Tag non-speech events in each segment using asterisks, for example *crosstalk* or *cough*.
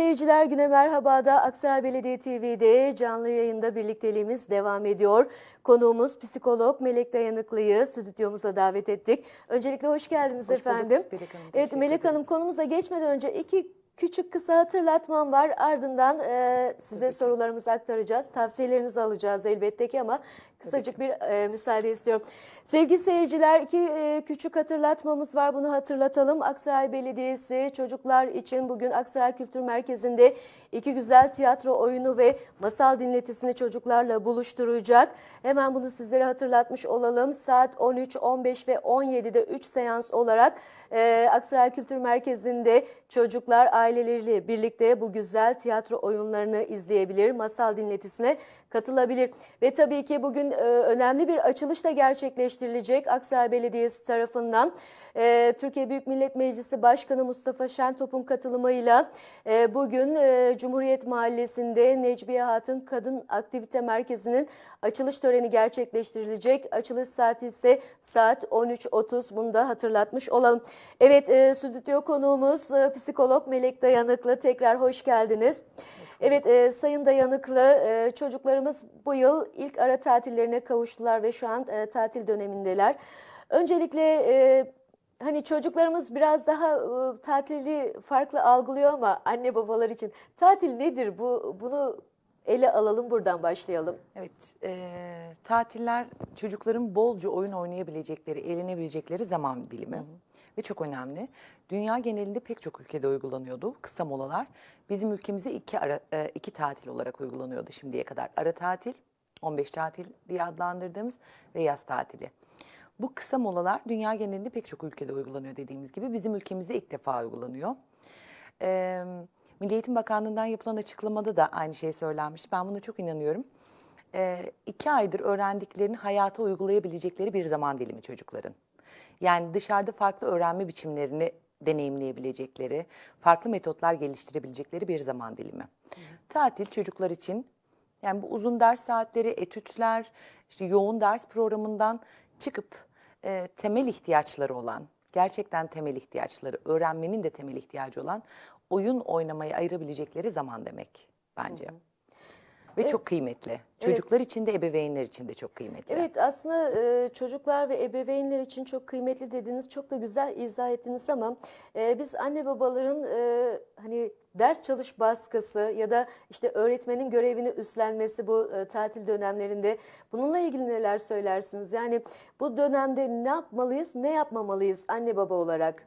seyirciler güne merhabada Aksaray Belediye TV'de canlı yayında birlikteliğimiz devam ediyor. Konuğumuz psikolog Melek Dayanıklı'yı stüdyomuza davet ettik. Öncelikle hoş geldiniz hoş efendim. Bulduk, Hanım, evet Melek Hanım konumuza geçmeden önce iki küçük kısa hatırlatmam var. Ardından e, size Peki. sorularımızı aktaracağız. Tavsiyelerinizi alacağız elbette ki ama Kısacık bir e, müsaade istiyorum. Sevgili seyirciler iki e, küçük hatırlatmamız var bunu hatırlatalım. Aksaray Belediyesi çocuklar için bugün Aksaray Kültür Merkezi'nde iki güzel tiyatro oyunu ve masal dinletisini çocuklarla buluşturacak. Hemen bunu sizlere hatırlatmış olalım. Saat 13, 15 ve 17'de 3 seans olarak e, Aksaray Kültür Merkezi'nde çocuklar aileleriyle birlikte bu güzel tiyatro oyunlarını izleyebilir. Masal dinletisine katılabilir. Ve tabii ki bugün e, önemli bir açılış da gerçekleştirilecek Aksaray Belediyesi tarafından. E, Türkiye Büyük Millet Meclisi Başkanı Mustafa Şentop'un katılımıyla e, bugün Cumhuriyet Mahallesi'nde Necmiye Hatun Kadın Aktivite Merkezi'nin açılış töreni gerçekleştirilecek. Açılış saati ise saat 13.30 bunu da hatırlatmış olalım. Evet e, stüdyo konuğumuz psikolog Melek Dayanıklı tekrar hoş geldiniz. Evet Sayın Dayanıklı e, çocuklarımız bu yıl ilk ara tatilleri evlerine kavuştular ve şu an e, tatil dönemindeler. Öncelikle e, hani çocuklarımız biraz daha e, tatili farklı algılıyor ama anne babalar için tatil nedir? Bu bunu ele alalım buradan başlayalım. Evet, e, tatiller çocukların bolca oyun oynayabilecekleri, eğlenebilecekleri zaman dilimi. Hı hı. Ve çok önemli. Dünya genelinde pek çok ülkede uygulanıyordu kısa molalar. Bizim ülkemizde iki, ara, e, iki tatil olarak uygulanıyordu şimdiye kadar. Ara tatil 15 tatil diye adlandırdığımız ve yaz tatili. Bu kısa molalar dünya genelinde pek çok ülkede uygulanıyor dediğimiz gibi bizim ülkemizde ilk defa uygulanıyor. Ee, Milli Eğitim Bakanlığı'ndan yapılan açıklamada da aynı şey söylenmiş. Ben buna çok inanıyorum. Ee, iki aydır öğrendiklerini hayata uygulayabilecekleri bir zaman dilimi çocukların. Yani dışarıda farklı öğrenme biçimlerini deneyimleyebilecekleri, farklı metotlar geliştirebilecekleri bir zaman dilimi. Hı. Tatil çocuklar için yani bu uzun ders saatleri, etütler, işte yoğun ders programından çıkıp e, temel ihtiyaçları olan, gerçekten temel ihtiyaçları, öğrenmenin de temel ihtiyacı olan oyun oynamaya ayırabilecekleri zaman demek bence. Hı hı. Ve çok kıymetli. Çocuklar evet. için de ebeveynler için de çok kıymetli. Evet aslında e, çocuklar ve ebeveynler için çok kıymetli dediniz. Çok da güzel izah ettiniz ama e, biz anne babaların e, hani ders çalış baskısı ya da işte öğretmenin görevini üstlenmesi bu e, tatil dönemlerinde bununla ilgili neler söylersiniz? Yani bu dönemde ne yapmalıyız, ne yapmamalıyız anne baba olarak?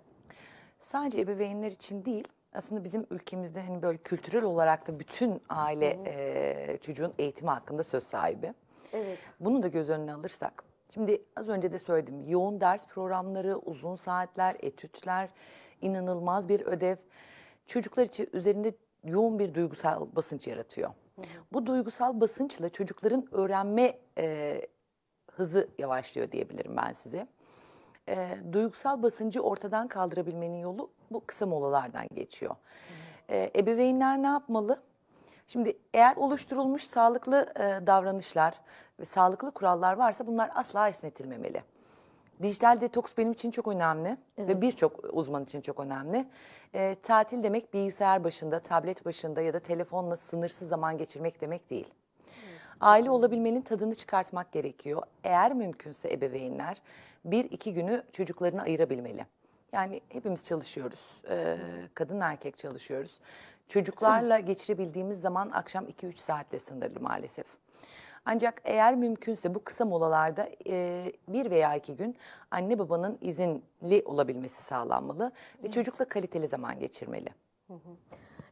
Sadece ebeveynler için değil, aslında bizim ülkemizde hani böyle kültürel olarak da bütün aile E, çocuğun eğitimi hakkında söz sahibi. Evet. Bunu da göz önüne alırsak. Şimdi az önce de söyledim yoğun ders programları, uzun saatler, etütler, inanılmaz bir ödev. Çocuklar için üzerinde yoğun bir duygusal basınç yaratıyor. Hı hı. Bu duygusal basınçla çocukların öğrenme e, hızı yavaşlıyor diyebilirim ben size. E, duygusal basıncı ortadan kaldırabilmenin yolu bu kısa molalardan geçiyor. E, ebeveynler ne yapmalı? Şimdi eğer oluşturulmuş sağlıklı e, davranışlar ve sağlıklı kurallar varsa bunlar asla esnetilmemeli. Dijital detoks benim için çok önemli evet. ve birçok uzman için çok önemli. E, tatil demek bilgisayar başında, tablet başında ya da telefonla sınırsız zaman geçirmek demek değil. Aile olabilmenin tadını çıkartmak gerekiyor. Eğer mümkünse ebeveynler bir iki günü çocuklarını ayırabilmeli. Yani hepimiz çalışıyoruz. Ee, kadın erkek çalışıyoruz. Çocuklarla geçirebildiğimiz zaman akşam 2-3 saatle sınırlı maalesef. Ancak eğer mümkünse bu kısa molalarda e, bir veya iki gün anne babanın izinli olabilmesi sağlanmalı evet. ve çocukla kaliteli zaman geçirmeli.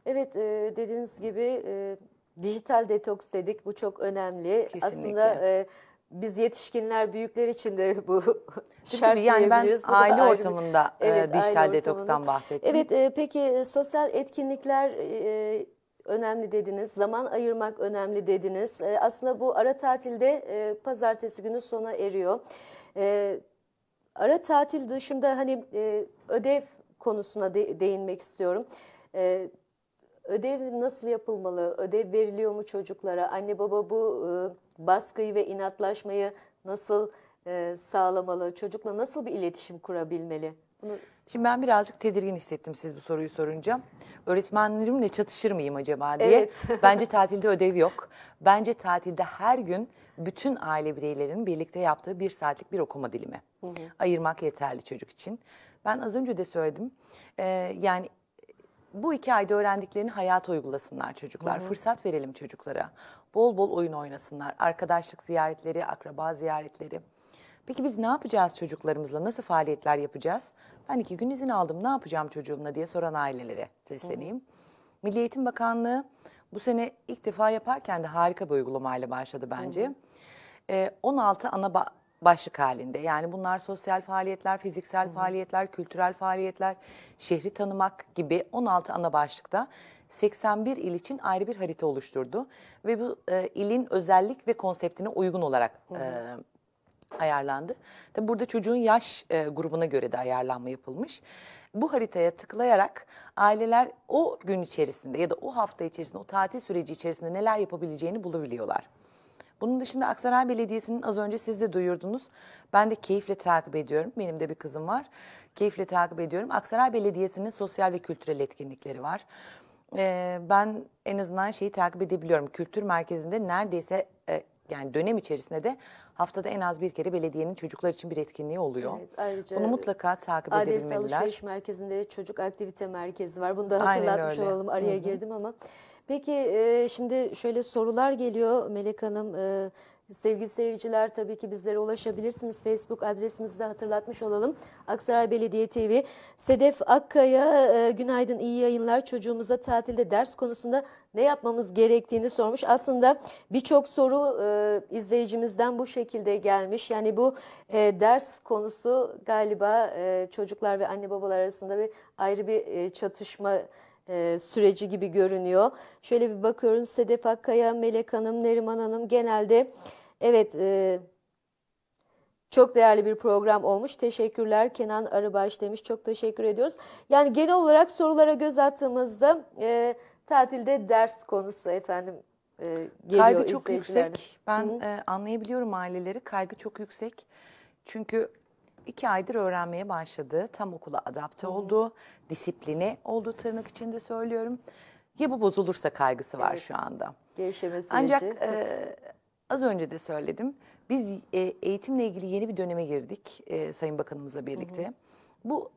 Evet e, dediğiniz gibi e, dijital detoks dedik bu çok önemli. Kesinlikle. Aslında... E, biz yetişkinler büyükler için de bu *laughs* şart yani ben aile ortamında e, evet, dijital aile detokstan bahsettim. Evet e, peki e, sosyal etkinlikler e, önemli dediniz. Zaman ayırmak önemli dediniz. E, aslında bu ara tatilde e, pazartesi günü sona eriyor. E, ara tatil dışında hani e, ödev konusuna de, değinmek istiyorum. E, ödev nasıl yapılmalı? Ödev veriliyor mu çocuklara? Anne baba bu... E, baskıyı ve inatlaşmayı nasıl e, sağlamalı? Çocukla nasıl bir iletişim kurabilmeli? Bunu... Şimdi ben birazcık tedirgin hissettim siz bu soruyu sorunca. Öğretmenlerimle çatışır mıyım acaba diye. Evet. *laughs* Bence tatilde ödev yok. Bence tatilde her gün bütün aile bireylerinin birlikte yaptığı bir saatlik bir okuma dilimi. Hı hı. Ayırmak yeterli çocuk için. Ben az önce de söyledim. Ee, yani bu iki ayda öğrendiklerini hayata uygulasınlar çocuklar. Hı hı. Fırsat verelim çocuklara. Bol bol oyun oynasınlar. Arkadaşlık ziyaretleri, akraba ziyaretleri. Peki biz ne yapacağız çocuklarımızla? Nasıl faaliyetler yapacağız? Ben iki gün izin aldım. Ne yapacağım çocuğumla diye soran ailelere sesleneyim. Hı hı. Milli Eğitim Bakanlığı bu sene ilk defa yaparken de harika bir uygulamayla başladı bence. Ee, 16 ana ba başlık halinde. Yani bunlar sosyal faaliyetler, fiziksel Hı. faaliyetler, kültürel faaliyetler, şehri tanımak gibi 16 ana başlıkta 81 il için ayrı bir harita oluşturdu. Ve bu e, ilin özellik ve konseptine uygun olarak e, ayarlandı. Tabi burada çocuğun yaş e, grubuna göre de ayarlanma yapılmış. Bu haritaya tıklayarak aileler o gün içerisinde ya da o hafta içerisinde, o tatil süreci içerisinde neler yapabileceğini bulabiliyorlar. Bunun dışında Aksaray Belediyesi'nin az önce siz de duyurdunuz. Ben de keyifle takip ediyorum. Benim de bir kızım var. Keyifle takip ediyorum. Aksaray Belediyesi'nin sosyal ve kültürel etkinlikleri var. Ee, ben en azından şeyi takip edebiliyorum. Kültür merkezinde neredeyse e, yani dönem içerisinde de haftada en az bir kere belediyenin çocuklar için bir etkinliği oluyor. Evet, ayrıca Bunu mutlaka takip ADS edebilmeliler. ADS Alışveriş Merkezi'nde çocuk aktivite merkezi var. Bunu da hatırlatmış olalım. Araya Hı -hı. girdim ama Peki e, şimdi şöyle sorular geliyor Melek Hanım. E, Sevgili seyirciler tabii ki bizlere ulaşabilirsiniz. Facebook adresimizi de hatırlatmış olalım. Aksaray Belediye TV. Sedef Akkaya e, günaydın iyi yayınlar. Çocuğumuza tatilde ders konusunda ne yapmamız gerektiğini sormuş. Aslında birçok soru e, izleyicimizden bu şekilde gelmiş. Yani bu e, ders konusu galiba e, çocuklar ve anne babalar arasında bir ayrı bir e, çatışma e, süreci gibi görünüyor. Şöyle bir bakıyorum Sedef Akkaya, Melek Hanım, Neriman Hanım genelde evet e, çok değerli bir program olmuş. Teşekkürler Kenan Arıbaş demiş. Çok teşekkür ediyoruz. Yani genel olarak sorulara göz attığımızda e, tatilde ders konusu efendim e, geliyor Kaygı çok yüksek. Ben e, anlayabiliyorum aileleri. Kaygı çok yüksek. Çünkü iki aydır öğrenmeye başladı. Tam okula adapte oldu. Disipline oldu tırnak içinde söylüyorum. Ya bu bozulursa kaygısı var Evet. şu anda. Gevşeme süreci. Ancak e, az önce de söyledim. Biz e, eğitimle ilgili yeni bir döneme girdik e, Sayın Bakanımızla birlikte. Bu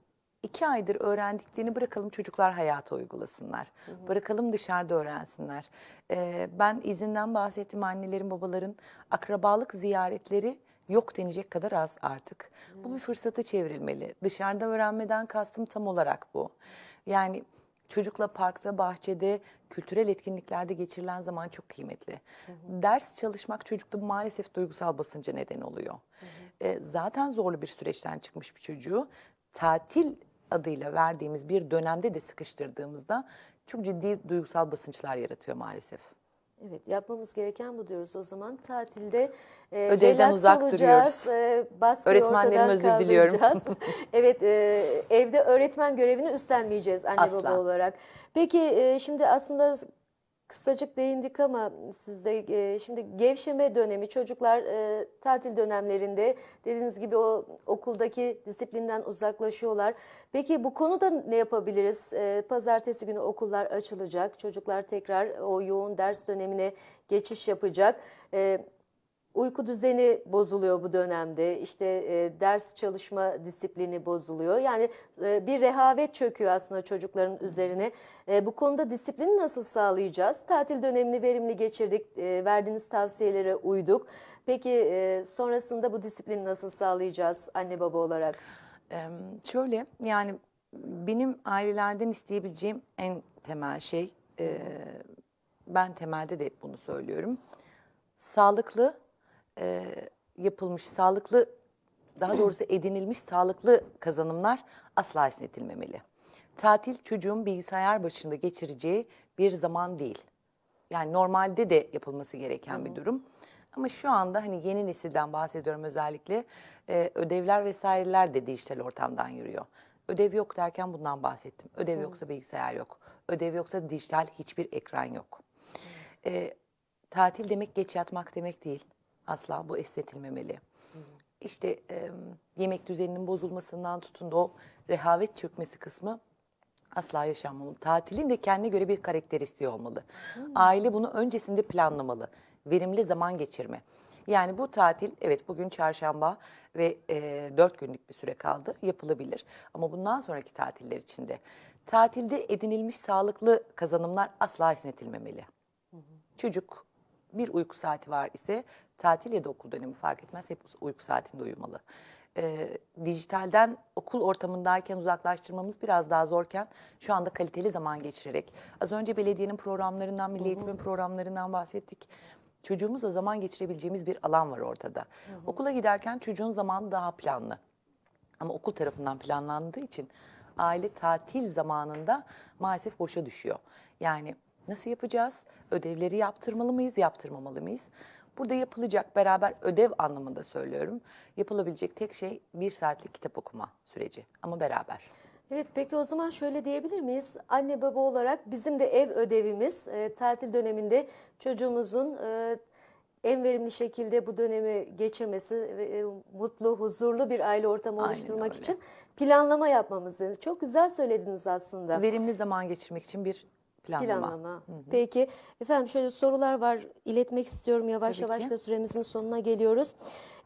iki aydır öğrendiklerini bırakalım çocuklar hayata uygulasınlar. Bırakalım dışarıda öğrensinler. E, ben izinden bahsettim annelerin babaların akrabalık ziyaretleri yok denecek kadar az artık. Evet. Bu bir fırsatı çevrilmeli. Dışarıda öğrenmeden kastım tam olarak bu. Yani çocukla parkta, bahçede, kültürel etkinliklerde geçirilen zaman çok kıymetli. Hı hı. Ders çalışmak çocukta maalesef duygusal basınca neden oluyor. Hı hı. E, zaten zorlu bir süreçten çıkmış bir çocuğu tatil adıyla verdiğimiz bir dönemde de sıkıştırdığımızda çok ciddi duygusal basınçlar yaratıyor maalesef. Evet yapmamız gereken bu diyoruz o zaman. Tatilde e, ödevden uzak duruyoruz. E, Öğretmenlerim özür diliyorum. *laughs* evet e, evde öğretmen görevini üstlenmeyeceğiz anne Asla. baba olarak. Peki e, şimdi aslında Kısacık değindik ama sizde e, şimdi gevşeme dönemi çocuklar e, tatil dönemlerinde dediğiniz gibi o okuldaki disiplinden uzaklaşıyorlar. Peki bu konuda ne yapabiliriz? E, pazartesi günü okullar açılacak. Çocuklar tekrar o yoğun ders dönemine geçiş yapacak. E, uyku düzeni bozuluyor bu dönemde. İşte e, ders çalışma disiplini bozuluyor. Yani e, bir rehavet çöküyor aslında çocukların üzerine. E, bu konuda disiplini nasıl sağlayacağız? Tatil dönemini verimli geçirdik. E, verdiğiniz tavsiyelere uyduk. Peki e, sonrasında bu disiplini nasıl sağlayacağız anne baba olarak? Ee, şöyle yani benim ailelerden isteyebileceğim en temel şey e, ben temelde de hep bunu söylüyorum. Sağlıklı e, yapılmış sağlıklı, daha doğrusu edinilmiş sağlıklı kazanımlar asla esnetilmemeli. Tatil çocuğun bilgisayar başında geçireceği bir zaman değil. Yani normalde de yapılması gereken bir durum. Ama şu anda hani yeni nesilden bahsediyorum özellikle e, ödevler vesaireler de dijital ortamdan yürüyor. Ödev yok derken bundan bahsettim. Ödev yoksa bilgisayar yok. Ödev yoksa dijital hiçbir ekran yok. E, tatil demek geç yatmak demek değil. Asla bu esnetilmemeli. İşte e, yemek düzeninin bozulmasından tutun da o rehavet çökmesi kısmı asla yaşanmamalı. Tatilin de kendine göre bir karakteristiği olmalı. Hı. Hmm. Aile bunu öncesinde planlamalı. Verimli zaman geçirme. Yani bu tatil evet bugün çarşamba ve e, 4 günlük bir süre kaldı yapılabilir. Ama bundan sonraki tatiller içinde tatilde edinilmiş sağlıklı kazanımlar asla esnetilmemeli. Hı hı. Çocuk bir uyku saati var ise tatil ya da okul dönemi fark etmez hep uyku saatinde uyumalı. E, dijitalden okul ortamındayken uzaklaştırmamız biraz daha zorken şu anda kaliteli zaman geçirerek. Az önce belediyenin programlarından, milli eğitimin programlarından bahsettik. Çocuğumuzla zaman geçirebileceğimiz bir alan var ortada. Hı hı. Okula giderken çocuğun zamanı daha planlı. Ama okul tarafından planlandığı için aile tatil zamanında maalesef boşa düşüyor. Yani Nasıl yapacağız? Ödevleri yaptırmalı mıyız, yaptırmamalı mıyız? Burada yapılacak beraber ödev anlamında söylüyorum. Yapılabilecek tek şey bir saatlik kitap okuma süreci ama beraber. Evet peki o zaman şöyle diyebilir miyiz? Anne baba olarak bizim de ev ödevimiz e, tatil döneminde çocuğumuzun e, en verimli şekilde bu dönemi geçirmesi ve e, mutlu, huzurlu bir aile ortamı oluşturmak için planlama yapmamız. Çok güzel söylediniz aslında. Verimli zaman geçirmek için bir Planlama. Planlama. Hı hı. Peki efendim şöyle sorular var iletmek istiyorum yavaş Tabii yavaş ki. da süremizin sonuna geliyoruz.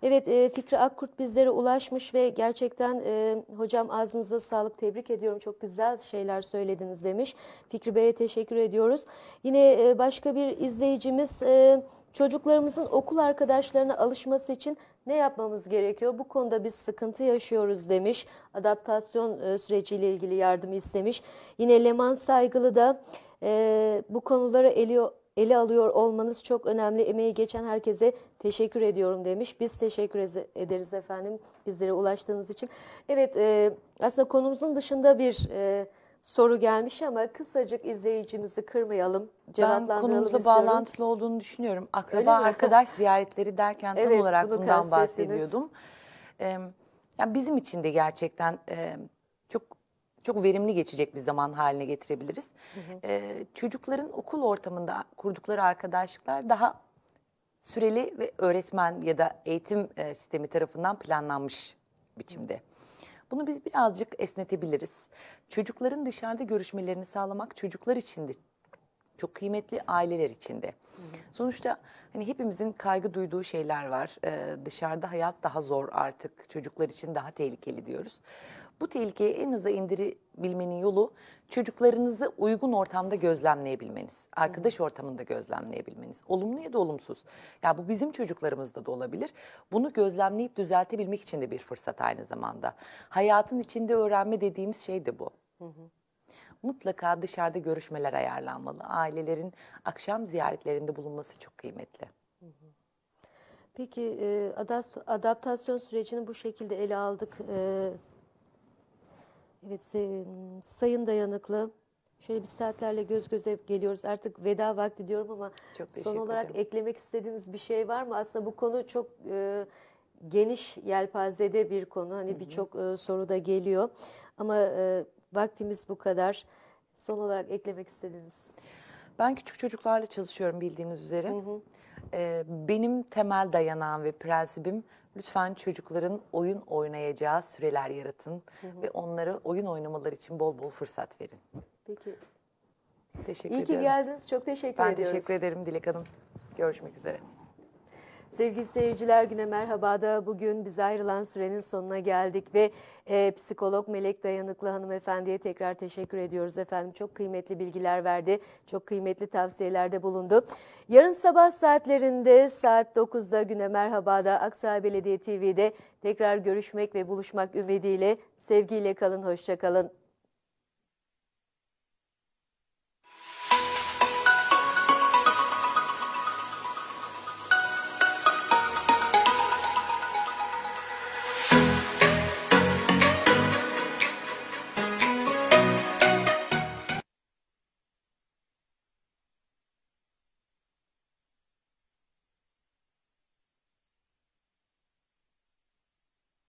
Evet e, Fikri Akkurt bizlere ulaşmış ve gerçekten e, hocam ağzınıza sağlık tebrik ediyorum çok güzel şeyler söylediniz demiş. Fikri Bey'e teşekkür ediyoruz. Yine e, başka bir izleyicimiz e, çocuklarımızın okul arkadaşlarına alışması için ne yapmamız gerekiyor? Bu konuda biz sıkıntı yaşıyoruz demiş. Adaptasyon e, süreciyle ilgili yardım istemiş. Yine Leman Saygılı da e, bu konulara eliyor, ele alıyor olmanız çok önemli. Emeği geçen herkese teşekkür ediyorum demiş. Biz teşekkür ederiz efendim bizlere ulaştığınız için. Evet e, aslında konumuzun dışında bir e, soru gelmiş ama kısacık izleyicimizi kırmayalım. Ben konumuzla bağlantılı olduğunu düşünüyorum. Akraba arkadaş ziyaretleri derken tam evet, olarak bundan bahsediyordum. Ee, yani bizim için de gerçekten e, çok çok verimli geçecek bir zaman haline getirebiliriz. Hı hı. Ee, çocukların okul ortamında kurdukları arkadaşlıklar daha süreli ve öğretmen ya da eğitim e, sistemi tarafından planlanmış biçimde. Bunu biz birazcık esnetebiliriz. Çocukların dışarıda görüşmelerini sağlamak çocuklar için de çok kıymetli aileler içinde. Hı Sonuçta hani hepimizin kaygı duyduğu şeyler var. Ee, dışarıda hayat daha zor artık. Çocuklar için daha tehlikeli diyoruz. Bu tehlikeyi en aza indirebilmenin yolu çocuklarınızı uygun ortamda gözlemleyebilmeniz, arkadaş ortamında gözlemleyebilmeniz. Olumlu ya da olumsuz. Ya bu bizim çocuklarımızda da olabilir. Bunu gözlemleyip düzeltebilmek için de bir fırsat aynı zamanda. Hayatın içinde öğrenme dediğimiz şey de bu. Hı hı mutlaka dışarıda görüşmeler ayarlanmalı. Ailelerin akşam ziyaretlerinde bulunması çok kıymetli. Peki adaptasyon sürecini bu şekilde ele aldık. Evet e, sayın dayanıklı şöyle bir saatlerle göz göze geliyoruz artık veda vakti diyorum ama çok son olarak ederim. eklemek istediğiniz bir şey var mı? Aslında bu konu çok e, geniş yelpazede bir konu hani birçok e, soru da geliyor ama e, vaktimiz bu kadar. Son olarak eklemek istediğiniz? Ben küçük çocuklarla çalışıyorum bildiğiniz üzere. Hı hı e, benim temel dayanağım ve prensibim lütfen çocukların oyun oynayacağı süreler yaratın hı hı. ve onlara oyun oynamaları için bol bol fırsat verin. Peki. Teşekkür İyi ederim. ki geldiniz. Çok teşekkür ben ediyoruz. Ben teşekkür ederim Dilek Hanım. Görüşmek üzere. Sevgili seyirciler güne da bugün bize ayrılan sürenin sonuna geldik ve e, psikolog Melek Dayanıklı hanımefendiye tekrar teşekkür ediyoruz efendim. Çok kıymetli bilgiler verdi, çok kıymetli tavsiyelerde bulundu. Yarın sabah saatlerinde saat 9'da güne da Aksaray Belediye TV'de tekrar görüşmek ve buluşmak ümidiyle sevgiyle kalın, hoşçakalın.